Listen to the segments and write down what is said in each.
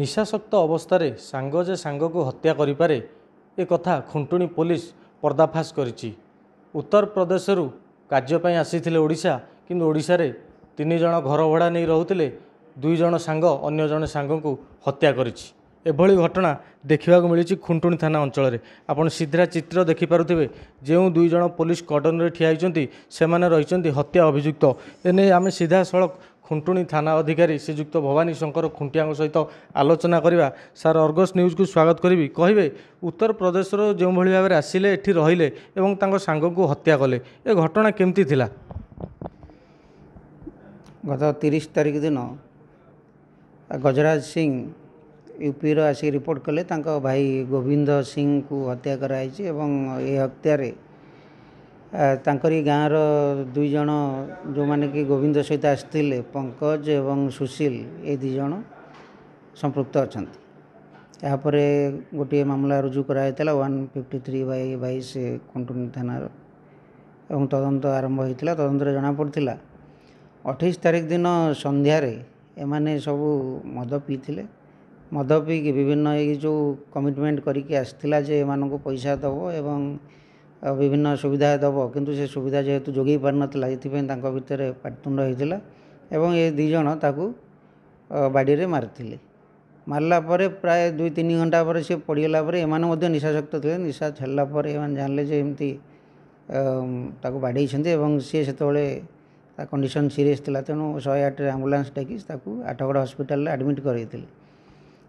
ନିଶାସକ୍ତ ଅବସ୍ଥାରେ ସାଙ୍ଗ ଯେ ସାଙ୍ଗକୁ ହତ୍ୟା କରିପାରେ ଏ କଥା ଖୁଣ୍ଟୁଣି ପୋଲିସ ପର୍ଦ୍ଦାଫାସ କରିଛି ଉତ୍ତରପ୍ରଦେଶରୁ କାର୍ଯ୍ୟ ପାଇଁ ଆସିଥିଲେ ଓଡ଼ିଶା କିନ୍ତୁ ଓଡ଼ିଶାରେ ତିନି ଜଣ ଘର ଭଡ଼ା ନେଇ ରହୁଥିଲେ ଦୁଇ ଜଣ ସାଙ୍ଗ ଅନ୍ୟ ଜଣେ ସାଙ୍ଗଙ୍କୁ ହତ୍ୟା କରିଛି ଏଭଳି ଘଟଣା ଦେଖିବାକୁ ମିଳିଛି ଖୁଣ୍ଟୁଣି ଥାନା ଅଞ୍ଚଳରେ ଆପଣ ସିଧା ଚିତ୍ର ଦେଖିପାରୁଥିବେ ଯେଉଁ ଦୁଇ ଜଣ ପୋଲିସ କର୍ଡ଼ନରେ ଠିଆ ହୋଇଛନ୍ତି ସେମାନେ ରହିଛନ୍ତି ହତ୍ୟା ଅଭିଯୁକ୍ତ ଏନେଇ ଆମେ ସିଧାସଳଖ ଖୁଣ୍ଟୁଣି ଥାନା ଅଧିକାରୀ ଶ୍ରୀଯୁକ୍ତ ଭବାନୀ ଶଙ୍କର ଖୁଣ୍ଟିଆଙ୍କ ସହିତ ଆଲୋଚନା କରିବା ସାର୍ ଅର୍ଗସ୍ ନ୍ୟୁଜ୍କୁ ସ୍ୱାଗତ କରିବି କହିବେ ଉତ୍ତରପ୍ରଦେଶର ଯେଉଁଭଳି ଭାବରେ ଆସିଲେ ଏଠି ରହିଲେ ଏବଂ ତାଙ୍କ ସାଙ୍ଗକୁ ହତ୍ୟା କଲେ ଏ ଘଟଣା କେମିତି ଥିଲା ଗତ ତିରିଶ ତାରିଖ ଦିନ ଗଜରାଜ ସିଂ ୟୁପିର ଆସି ରିପୋର୍ଟ କଲେ ତାଙ୍କ ଭାଇ ଗୋବିନ୍ଦ ସିଂଙ୍କୁ ହତ୍ୟା କରାଯାଇଛି ଏବଂ ଏ ହତ୍ୟାରେ ତାଙ୍କରି ଗାଁର ଦୁଇ ଜଣ ଯେଉଁମାନେ କି ଗୋବିନ୍ଦ ସହିତ ଆସିଥିଲେ ପଙ୍କଜ ଏବଂ ସୁଶୀଲ ଏ ଦୁଇ ଜଣ ସମ୍ପୃକ୍ତ ଅଛନ୍ତି ଏହାପରେ ଗୋଟିଏ ମାମଲା ରୁଜୁ କରାଯାଇଥିଲା ୱାନ୍ ଫିଫ୍ଟି ଥ୍ରୀ ବାଇ ବାଇଶ କୁଣ୍ଟୁନି ଥାନାର ଏବଂ ତଦନ୍ତ ଆରମ୍ଭ ହୋଇଥିଲା ତଦନ୍ତରେ ଜଣାପଡ଼ିଥିଲା ଅଠେଇଶ ତାରିଖ ଦିନ ସନ୍ଧ୍ୟାରେ ଏମାନେ ସବୁ ମଦ ପିଇଥିଲେ ମଦ ପିଇକି ବିଭିନ୍ନ ଏଇ ଯେଉଁ କମିଟମେଣ୍ଟ କରିକି ଆସିଥିଲା ଯେ ଏମାନଙ୍କୁ ପଇସା ଦେବ ଏବଂ ବିଭିନ୍ନ ସୁବିଧା ଦେବ କିନ୍ତୁ ସେ ସୁବିଧା ଯେହେତୁ ଯୋଗାଇ ପାରିନଥିଲା ଏଥିପାଇଁ ତାଙ୍କ ଭିତରେ ପାଟିତୁଣ୍ଡ ହୋଇଥିଲା ଏବଂ ଏ ଦୁଇ ଜଣ ତାକୁ ବାଡ଼ିରେ ମାରିଥିଲେ ମାରିଲା ପରେ ପ୍ରାୟ ଦୁଇ ତିନି ଘଣ୍ଟା ପରେ ସେ ପଡ଼ିଗଲା ପରେ ଏମାନେ ମଧ୍ୟ ନିଶାସକ୍ତ ଥିଲେ ନିଶା ଛାଡ଼ିଲା ପରେ ଏମାନେ ଜାଣିଲେ ଯେ ଏମିତି ତାକୁ ବାଡ଼େଇଛନ୍ତି ଏବଂ ସିଏ ସେତେବେଳେ ତା କଣ୍ଡିସନ୍ ସିରିୟସ୍ ଥିଲା ତେଣୁ ଶହେ ଆଠରେ ଆମ୍ବୁଲାନ୍ସ ଡାକି ତାକୁ ଆଠଗଡ଼ ହସ୍ପିଟାଲରେ ଆଡ଼ମିଟ୍ କରାଇଥିଲେ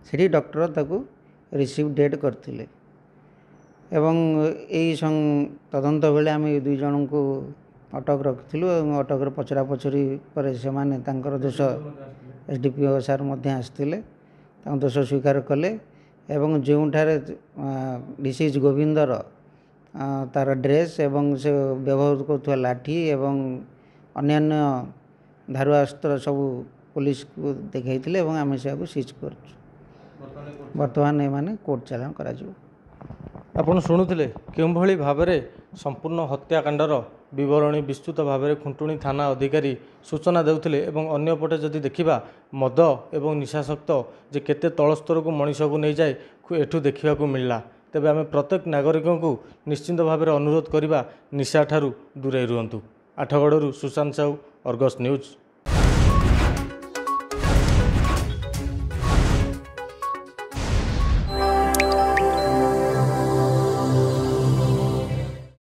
ସେଠି ଡକ୍ଟର ତାକୁ ରିସିଭ୍ ଡେଟ୍ କରିଥିଲେ ଏବଂ ଏଇ ତଦନ୍ତ ବେଳେ ଆମେ ଏଇ ଦୁଇ ଜଣଙ୍କୁ ଅଟକ ରଖିଥିଲୁ ଏବଂ ଅଟକରେ ପଚରା ପଚରି ପରେ ସେମାନେ ତାଙ୍କର ଦୋଷ S D P O sir ମଧ୍ୟ ଆସିଥିଲେ ତାଙ୍କ ଦୋଷ ସ୍ୱୀକାର କଲେ ଏବଂ ଯେଉଁଠାରେ ଡିସିଜ୍ ଗୋବିନ୍ଦର ତା'ର ଡ୍ରେସ୍ ଏବଂ ସେ ବ୍ୟବହୃତ କରୁଥିବା ଲାଠି ଏବଂ ଅନ୍ୟାନ୍ୟ ଧାରୁଆ ଅସ୍ତ୍ର ସବୁ ପୋଲିସକୁ ଦେଖାଇଥିଲେ ଏବଂ ଆମେ ସେଆକୁ ସିଜ୍ କରୁଛୁ ବର୍ତ୍ତମାନ ଏମାନେ କୋର୍ଟ ଚାଲାଣ କରାଯିବ ଆପଣ ଶୁଣୁଥିଲେ କେଉଁଭଳି ଭାବରେ ସମ୍ପୂର୍ଣ୍ଣ ହତ୍ୟାକାଣ୍ଡର ବିବରଣୀ ବିସ୍ତୃତ ଭାବରେ ଖୁଣ୍ଟୁଣି ଥାନା ଅଧିକାରୀ ସୂଚନା ଦେଉଥିଲେ ଏବଂ ଅନ୍ୟପଟେ ଯଦି ଦେଖିବା ମଦ ଏବଂ ନିଶାସକ୍ତ ଯେ କେତେ ତଳସ୍ତରକୁ ମଣିଷକୁ ନେଇଯାଏ ଏଠୁ ଦେଖିବାକୁ ମିଳିଲା ତେବେ ଆମେ ପ୍ରତ୍ୟେକ ନାଗରିକଙ୍କୁ ନିଶ୍ଚିନ୍ତ ଭାବରେ ଅନୁରୋଧ କରିବା ନିଶାଠାରୁ ଦୂରେଇ ରୁହନ୍ତୁ ଆଠଗଡ଼ରୁ ସୁଶାନ୍ତ ସାହୁ ଅର୍ଗସ୍ ନ୍ୟୁଜ୍